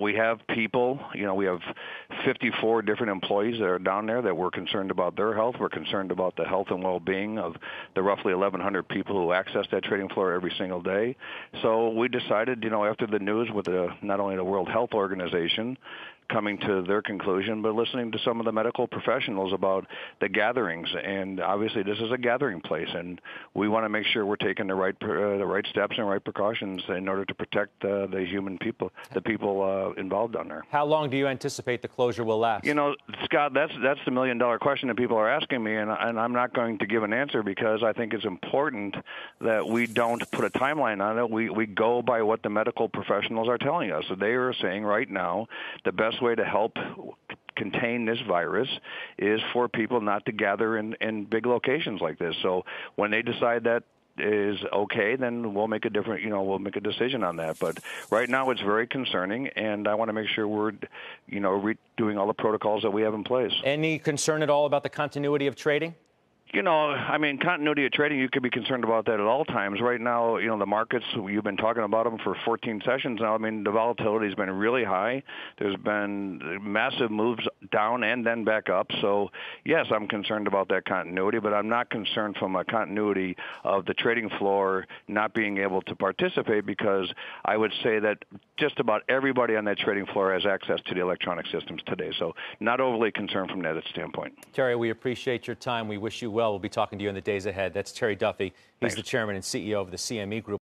we have people, you know, we have 54 different employees that are down there that we're concerned about their health. We're concerned about the health and well-being of the roughly 1,100 people who access that trading floor every single day. So we decided, you know, after the news with the, not only the World Health Organization, coming to their conclusion, but listening to some of the medical professionals about the gatherings. And obviously, this is a gathering place, and we want to make sure we're taking the right uh, the right steps and right precautions in order to protect the human people, the people uh, involved on there. How long do you anticipate the closure will last? You know, Scott, that's that's the million dollar question that people are asking me, and, and I'm not going to give an answer because I think it's important that we don't put a timeline on it. We we go by what the medical professionals are telling us. So they are saying right now the best best way to help contain this virus is for people not to gather in, in big locations like this. So when they decide that is okay, then we'll make a different, you know, we'll make a decision on that. But right now, it's very concerning, and I want to make sure we're, you know, re- doing all the protocols that we have in place. Any concern at all about the continuity of trading? you know, I mean, continuity of trading, you could be concerned about that at all times. Right now, you know, the markets, you've been talking about them for 14 sessions now. I mean, the volatility has been really high. There's been massive moves down and then back up. So, yes, I'm concerned about that continuity, but I'm not concerned from a continuity of the trading floor not being able to participate because I would say that just about everybody on that trading floor has access to the electronic systems today. So, not overly concerned from that standpoint. Terry, we appreciate your time. We wish you well well. We'll be talking to you in the days ahead. That's Terry Duffy. He's Thanks. the chairman and CEO of the CME Group.